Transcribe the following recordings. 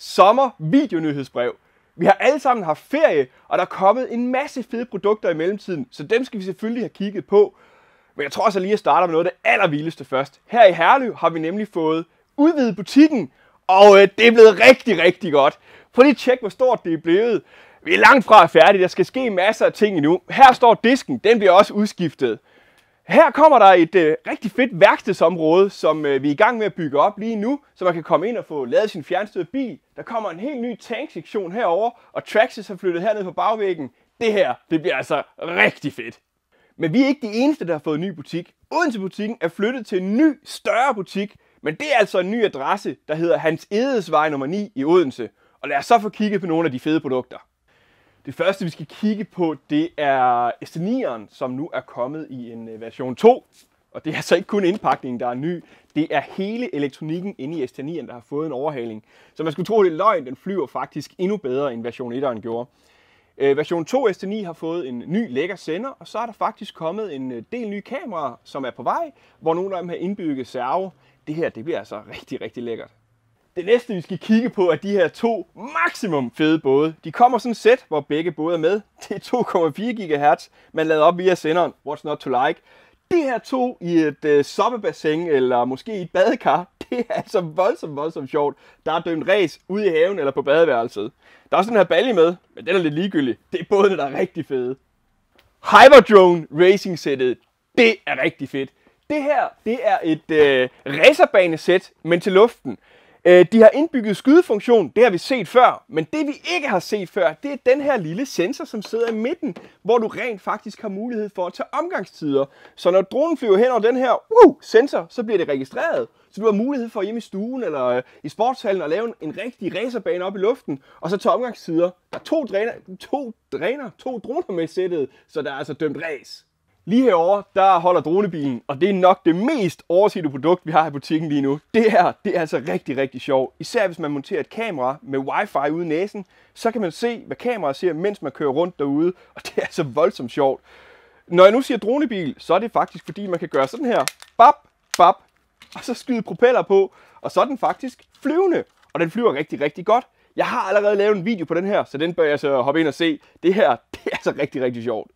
sommer videonyhedsbrev. Vi har alle sammen haft ferie, og der er kommet en masse fede produkter i mellemtiden, så dem skal vi selvfølgelig have kigget på. Men jeg tror også, at jeg lige starter med noget af det allervildeste først. Her i Herlev har vi nemlig fået udvidet butikken, og øh, det er blevet rigtig, rigtig godt. Prøv lige at tjekke, hvor stort det er blevet. Vi er langt fra færdige, der skal ske masser af ting endnu. Her står disken, den bliver også udskiftet. Her kommer der et øh, rigtig fedt værkstedsområde, som øh, vi er i gang med at bygge op lige nu, så man kan komme ind og få lavet sin fjernstød bil. Der kommer en helt ny tanksektion herover, og Traxxas har flyttet herned på bagvæggen. Det her, det bliver altså rigtig fedt. Men vi er ikke de eneste, der har fået en ny butik. Odense butikken er flyttet til en ny, større butik, men det er altså en ny adresse, der hedder Hans Edesvej nummer 9 i Odense. Og lad os så få kigget på nogle af de fede produkter. Det første, vi skal kigge på, det er s som nu er kommet i en øh, version 2. Og det er altså ikke kun indpakningen, der er ny. Det er hele elektronikken inde i s der har fået en overhaling. Så man skulle tro, det er løgn. Den flyver faktisk endnu bedre, end version 1'eren gjorde. Øh, version 2 ST9 har fået en ny lækker sender, og så er der faktisk kommet en øh, del nye kameraer, som er på vej, hvor nogle af dem har indbygget servo. Det her det bliver altså rigtig, rigtig lækkert. Det næste, vi skal kigge på, er de her to maksimum fede både. De kommer sådan set, hvor begge både er med. Det er 2,4 GHz, man lader op via senderen. What's not to like? De her to i et øh, soppebassin eller måske i et badekar, det er altså voldsomt, voldsomt sjovt. Der er dømt ræs ude i haven eller på badeværelset. Der er også den her balje med, men den er lidt ligegyldig. Det er bådene, der er rigtig fede. Hyperdrone Racing sættet, det er rigtig fedt. Det her, det er et øh, racerbanesæt, men til luften. Øh, de har indbygget skydefunktion, det har vi set før, men det vi ikke har set før, det er den her lille sensor, som sidder i midten, hvor du rent faktisk har mulighed for at tage omgangstider. Så når dronen flyver hen over den her uh, sensor, så bliver det registreret. Så du har mulighed for hjemme i stuen eller øh, i sportshallen at lave en, rigtig racerbane op i luften, og så tage omgangstider. Der er to dræner, to, dræner, to droner med sættet, så der er altså dømt race. Lige herover der holder dronebilen, og det er nok det mest oversigte produkt, vi har i butikken lige nu. Det her, det er altså rigtig, rigtig sjovt. Især hvis man monterer et kamera med wifi ude i næsen, så kan man se, hvad kameraet ser, mens man kører rundt derude, og det er altså voldsomt sjovt. Når jeg nu siger dronebil, så er det faktisk, fordi man kan gøre sådan her. Bap, bap, og så skyde propeller på, og så er den faktisk flyvende, og den flyver rigtig, rigtig godt. Jeg har allerede lavet en video på den her, så den bør jeg så hoppe ind og se. Det her, det er altså rigtig, rigtig sjovt.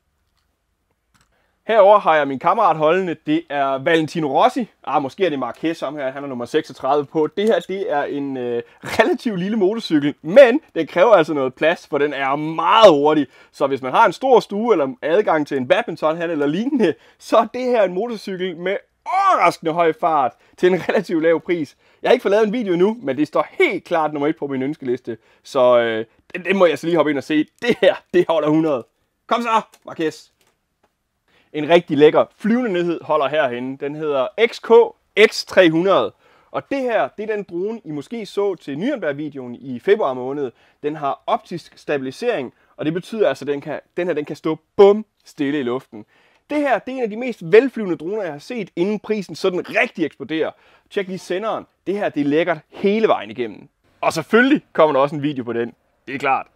Herover har jeg min kammerat holdende, det er Valentino Rossi. Ah, måske er det Marquez om her, han er nummer 36 på. Det her, det er en øh, relativt lille motorcykel, men den kræver altså noget plads, for den er meget hurtig. Så hvis man har en stor stue eller adgang til en badmintonhal eller lignende, så er det her en motorcykel med overraskende høj fart til en relativt lav pris. Jeg har ikke fået lavet en video nu, men det står helt klart nummer 1 på min ønskeliste. Så øh, det, det må jeg så lige hoppe ind og se. Det her, det holder 100. Kom så, Marquez! en rigtig lækker flyvende nyhed holder herhenne. Den hedder XK X300. Og det her, det er den drone, I måske så til Nürnberg-videoen i februar måned. Den har optisk stabilisering, og det betyder altså, at den, kan, den her den kan stå bum stille i luften. Det her, det er en af de mest velflyvende droner, jeg har set, inden prisen sådan rigtig eksploderer. Tjek lige senderen. Det her, det er lækkert hele vejen igennem. Og selvfølgelig kommer der også en video på den. Det er klart.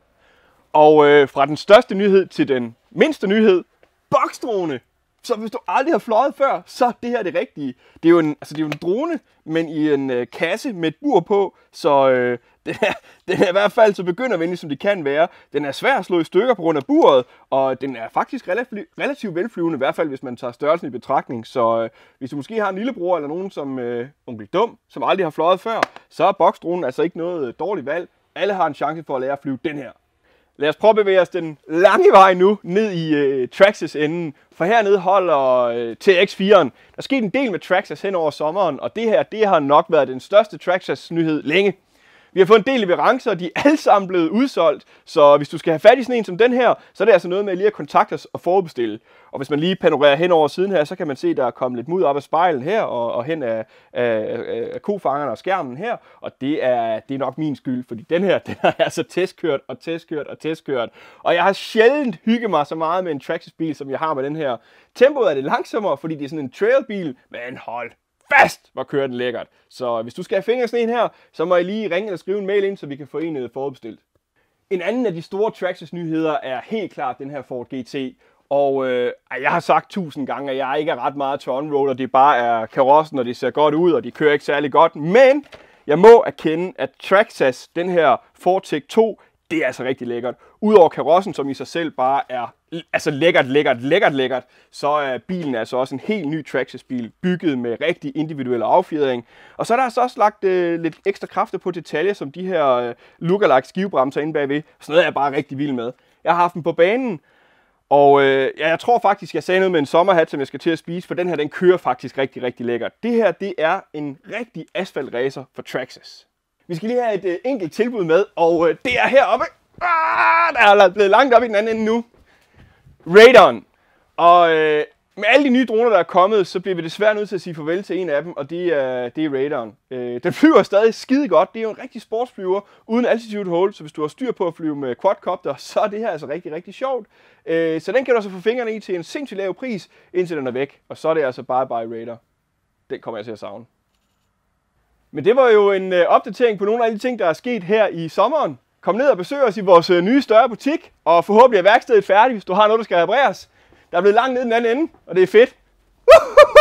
Og øh, fra den største nyhed til den mindste nyhed, boksdrone. Så hvis du aldrig har fløjet før, så er det her det rigtige. Det er jo en, altså det er jo en drone, men i en øh, kasse med et bur på, så øh, den, er, den er i hvert fald så begyndervenlig, som det kan være. Den er svær at slå i stykker på grund af buret, og den er faktisk relativt, relativt velflyvende, i hvert fald hvis man tager størrelsen i betragtning. Så øh, hvis du måske har en lillebror eller nogen som øh, onkel Dum, som aldrig har fløjet før, så er boksdronen altså ikke noget dårligt valg. Alle har en chance for at lære at flyve den her. Lad os prøve at bevæge os den lange vej nu, ned i øh, Traxxas enden. For hernede holder øh, TX4'eren. Der skete en del med Traxxas hen over sommeren, og det her det har nok været den største Traxxas nyhed længe. Vi har fået en del leverancer, og de er alle sammen blevet udsolgt. Så hvis du skal have fat i sådan en som den her, så er det altså noget med lige at kontakte os og forbestille. Og hvis man lige panorerer hen over siden her, så kan man se, at der er kommet lidt mud op af spejlet her, og, og hen af, af, af kofangerne og skærmen her. Og det er, det er nok min skyld, fordi den her, den har jeg altså testkørt og testkørt og testkørt. Og jeg har sjældent hygget mig så meget med en Traxxas bil, som jeg har med den her. Tempoet er det langsommere, fordi det er sådan en trailbil, men hold fast, hvor kører den lækkert. Så hvis du skal have fingre sådan en her, så må I lige ringe eller skrive en mail ind, så vi kan få en øh, forudbestilt. En anden af de store Traxxas nyheder er helt klart den her Ford GT. Og øh, jeg har sagt tusind gange, at jeg ikke er ret meget til on-road, og det bare er karossen, og det ser godt ud, og de kører ikke særlig godt. Men jeg må erkende, at Traxxas, den her Tech 2, det er altså rigtig lækkert. Udover karossen, som i sig selv bare er altså lækkert, lækkert, lækkert, lækkert, så er bilen altså også en helt ny Traxxas-bil, bygget med rigtig individuel affjedring. Og så er der altså også lagt øh, lidt ekstra kræfter på detaljer, som de her øh, lookalike skivebremser inde bagved. Sådan noget er jeg bare rigtig vild med. Jeg har haft dem på banen, og øh, ja, jeg tror faktisk, jeg sagde noget med en sommerhat, som jeg skal til at spise, for den her, den kører faktisk rigtig, rigtig lækkert. Det her, det er en rigtig asfaltracer for Traxxas. Vi skal lige have et øh, enkelt tilbud med, og øh, det er heroppe. Ah, der er blevet langt op i den anden ende nu. Radon. Og øh, med alle de nye droner, der er kommet, så bliver vi desværre nødt til at sige farvel til en af dem, og det, er, det er Radon. Øh, den flyver stadig skide godt. Det er jo en rigtig sportsflyver uden altitude hold, så hvis du har styr på at flyve med quadcopter, så er det her altså rigtig, rigtig sjovt. Øh, så den kan du også få fingrene i til en sindssygt lav pris, indtil den er væk. Og så er det altså bye-bye Radon. Den kommer jeg til at savne. Men det var jo en øh, opdatering på nogle af de ting, der er sket her i sommeren. Kom ned og besøg os i vores øh, nye større butik, og forhåbentlig er værkstedet færdigt, hvis du har noget, der skal repareres. Der er blevet langt ned den anden ende, og det er fedt. Uh-huh.